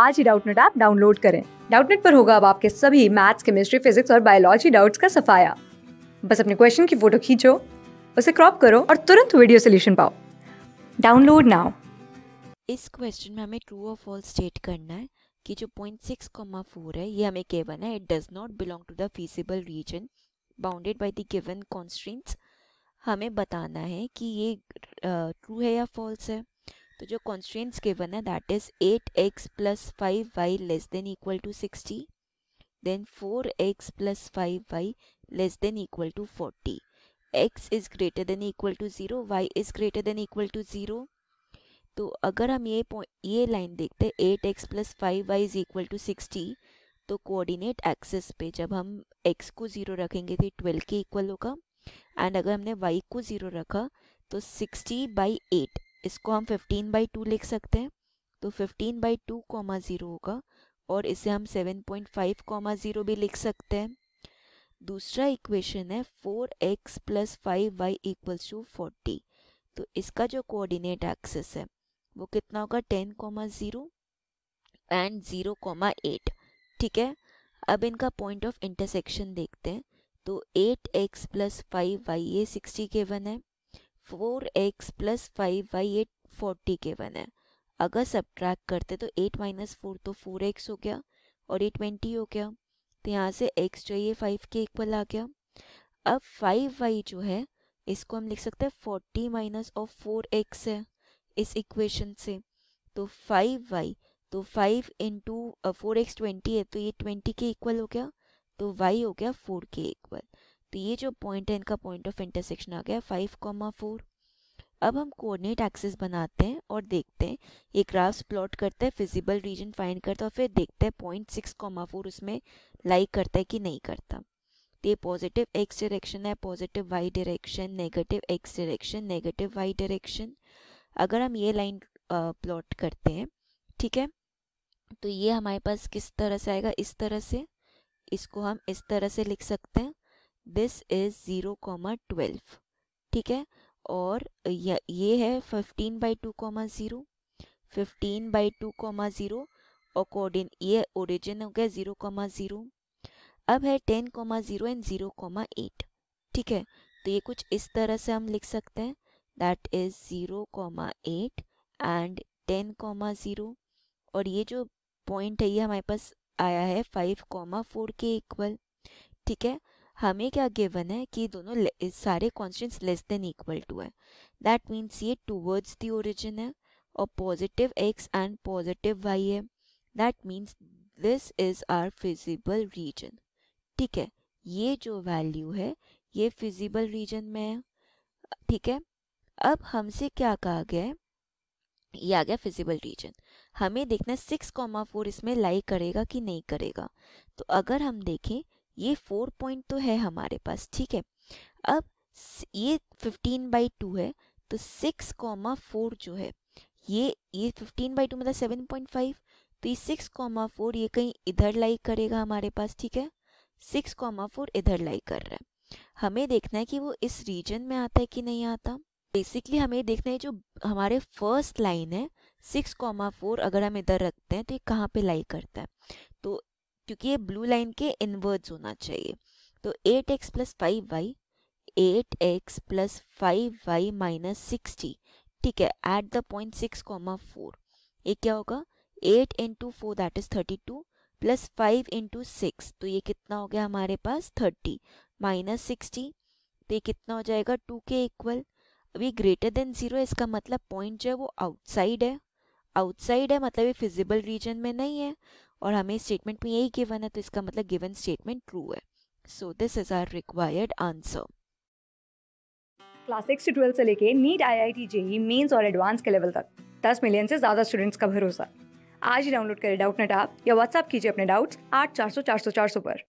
आज ही Doubtnut app download करें डाउटनेट पर होगा अब आपके सभी मैथ्स केमिस्ट्री फिजिक्स और बायोलॉजी डाउट्स का सफाया बस अपने क्वेश्चन की फोटो खींचो उसे क्रॉप करो और तुरंत वीडियो सोल्यूशन पाओ डाउनलोड नाउ इस क्वेश्चन में हमें ट्रू और फॉल्स स्टेट करना है कि जो पॉइंट सिक्स कॉमा फोर है ये हमें केवन है it does not belong to the feasible region bounded by the given constraints हमें बताना है कि ये ट्रू uh, है या फॉल्स है तो जो कॉन्स्टेंट्स गिवन है that is eight x plus five y less than equal to sixty then four x plus five y less than equal to forty x is greater than equal to zero y is greater than equal to zero तो अगर हम ये ये line देखते हैं eight x plus five y is equal to sixty तो coordinate axes पे जब हम एक्स को ज़ीरो रखेंगे तो ट्वेल्व के इक्वल होगा एंड अगर हमने वाई को ज़ीरो रखा तो सिक्सटी बाई एट इसको हम 15 बाई टू लिख सकते हैं तो 15 बाई टू कॉमा ज़ीरो होगा और इसे हम 7.5 कॉमा ज़ीरो भी लिख सकते हैं दूसरा इक्वेशन है 4x x plus five y equals to forty तो इसका जो कोऑर्डिनेट एक्सेस है वो कितना होगा 10 comma zero and zero comma eight ठीक है अब इनका पॉइंट ऑफ इंटरसेक्शन देखते हैं तो 8x x plus five y ये सिक्सटी के वन है four x plus five y eight forty के वन है अगर सब करते तो एट माइनस फोर तो फोर एक्स हो गया और ये ट्वेंटी हो गया तो यहाँ से एक्स जो ये फाइव के इक्वल आ गया अब फाइव वाई जो है इसको हम लिख सकते हैं फोर्टी माइनस और फोर एक्स है इस इक्वेशन से तो फाइव वाई तो five into four x twenty है तो ये ट्वेंटी के इक्वल हो गया तो वाई हो गया फोर के इक्वल तो ये जो पॉइंट है इनका पॉइंट ऑफ इंटरसेक्शन आ गया फाइव कॉमा फोर अब हम कोऑर्डिनेट एक्सिस बनाते हैं और देखते हैं ये ग्राफ्स प्लॉट करते हैं फिजिबल रीजन फाइंड करता है और फिर देखते हैं पॉइंट सिक्स कॉमा फोर उसमें लाइक करता है कि नहीं करता तो ये पॉजिटिव एक्स डायरेक्शन है positive Y direction negative x direction negative Y direction अगर हम ये लाइन प्लॉट करते हैं ठीक है तो ये हमारे पास किस तरह से आएगा इस तरह से इसको हम इस तरह से लिख सकते हैं this is zero comma twelve ठीक है और ये है fifteen by two comma zero fifteen by two comma zero और ये ओरिजिन हो गया ज़ीरो कॉमा ज़ीरो अब है ten comma zero and zero comma eight ठीक है तो ये कुछ इस तरह से हम लिख सकते हैं that is zero comma eight and ten comma zero और ये जो पॉइंट है ये हमारे पास आया है फाइव कॉमा फोर के इक्वल ठीक है हमें क्या गिवन है कि दोनों सारे constants less than equal to है दैट मीन्स ये टूवर्ड्स दी ओरिजिन है और positive x and positive y है that means this is our feasible region ठीक है ये जो वैल्यू है ये फिजिबल रीजन में है ठीक है अब हमसे क्या कहा गया है ये आ गया फिजिबल रीजन हमें देखना है सिक्स कॉमा फोर इसमें लाई करेगा कि नहीं करेगा तो अगर हम देखें ये फोर पॉइंट तो है हमारे पास ठीक है अब ये फिफ्टीन बाई टू है तो सिक्स कॉमा फोर जो है ये ये फिफ्टीन बाई टू मतलब सेवन पॉइंट फाइव तो ये सिक्स कॉमा फोर ये कहीं इधर लाइक करेगा हमारे पास ठीक है सिक्स कॉमा फोर इधर लाइक कर रहा है हमें देखना है कि वो इस रीजन में आता है कि नहीं आता बेसिकली हमें देखना है जो हमारे फर्स्ट लाइन है सिक्स कॉमा फोर अगर हम इधर रखते हैं तो ये कहाँ पे लाई करता है तो क्योंकि ये ब्लू लाइन के इनवर्ड्स होना चाहिए तो eight x plus five y eight x plus five y minus sixty ठीक है at the point six comma four ये क्या होगा eight into four that is thirty two plus five into six तो ये कितना हो गया हमारे पास थर्टी माइनस सिक्सटी तो ये कितना हो जाएगा टू के इक्वल अभी ग्रेटर देन जीरो इसका मतलब पॉइंट जो है वो आउटसाइड है आउटसाइड है मतलब ये फिजिबल रीजन में नहीं है और हमें स्टेटमेंट में यही गिवन है तो इसका मतलब गिवन स्टेटमेंट ट्रू है so this is our required answer class six से ट्वेल्थ से लेके NEET I I T JEE mains और एडवांस के लेवल तक दस मिलियन से ज़्यादा स्टूडेंट्स का भरोसा आज ही डाउनलोड करें डाउट नेट आप या व्हाट्सअप कीजिए अपने डाउट्स आठ चार सौ चार सौ चार सौ पर